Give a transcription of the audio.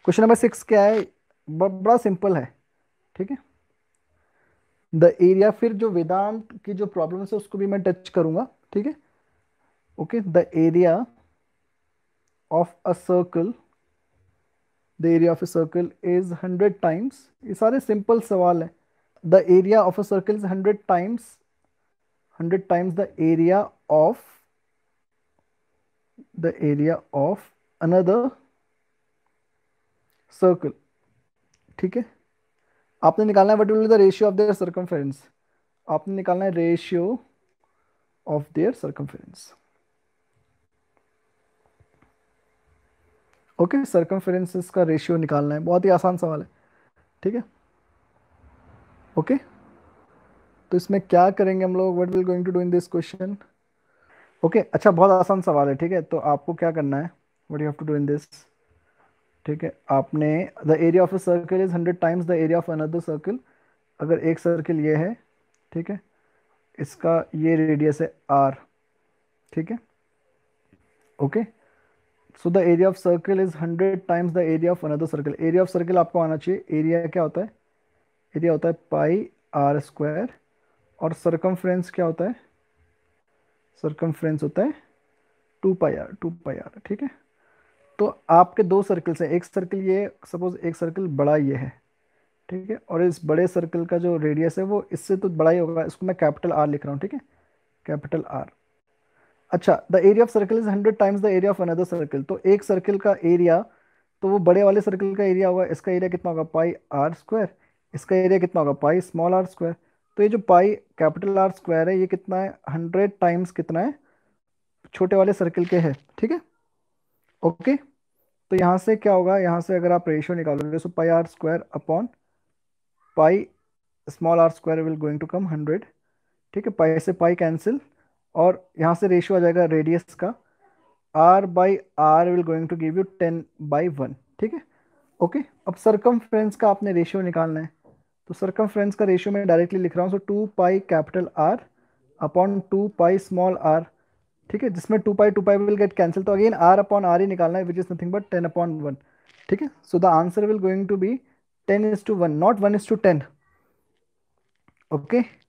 Question number six क्या है बड़ा सिंपल है ठीक है द एरिया फिर जो वेदांत की जो प्रॉब्लम है उसको भी मैं टच करूंगा ठीक है okay the area of a circle the area of a circle is hundred times ये सारे सिंपल सवाल है the area of a circle is hundred times 100 times the area of the area of another circle ठीक है आपने निकालना है what will the ratio of their circumference आपने निकालना है ratio of their circumference okay circumferences का रेशियो निकालना है बहुत ही आसान सवाल है ठीक है ओके okay? तो इसमें क्या करेंगे हम लोग what will going to do in this question okay अच्छा बहुत आसान सवाल है ठीक है तो आपको क्या करना है what you have to do in this ठीक है आपने the area of a circle is hundred times the area of another circle अगर एक सर्कल ये है ठीक है इसका ये रेडियस है आर ठीक है okay so the area of circle is hundred times the area of another circle area of circle आपको आना चाहिए एरिया क्या होता है एरिया होता है पाई आर स्क्वायर और सरकमफ्रेंस क्या होता है सरकमफ्रेंस होता है two pi R two pi R ठीक है तो आपके दो सर्कल्स हैं एक सर्कल ये सपोज एक सर्कल बड़ा ये है ठीक है और इस बड़े सर्कल का जो रेडियस है वो इससे तो बड़ा ही होगा इसको मैं कैपिटल आर लिख रहा हूँ ठीक है कैपिटल आर अच्छा the area of circle is hundred times the area of another circle तो एक सर्कल का एरिया तो वो बड़े वाले सर्कल का एरिया होगा इसका एरिया कितना होगा पाई आर स्क्वायर इसका एरिया कितना होगा पाई स्मॉल आर स्क्वायर तो ये जो पाई कैपिटल आर स्क्वायर है ये कितना है हंड्रेड टाइम्स कितना है छोटे वाले सर्किल के है ठीक है ओके तो यहाँ से क्या होगा यहाँ से अगर आप रेशियो निकालोगे so pi R square upon pi small R square will going to come hundred ठीक है पाई से पाई कैंसिल और यहाँ से रेशियो आ जाएगा रेडियस का R by R will going to give you ten by one ठीक है ओके अब सरकम का आपने रेशियो निकालना है तो फ्रेंड्स का रेशियो मैं डायरेक्टली लिख रहा हूँ so two pi capital R upon two pi small R ठीक है जिसमें two pi two pi will get cancel तो अगेन आर अपॉन आर ही निकालना है which is nothing but ten upon one ठीक है so the answer will going to be ten is to one not one is to ten okay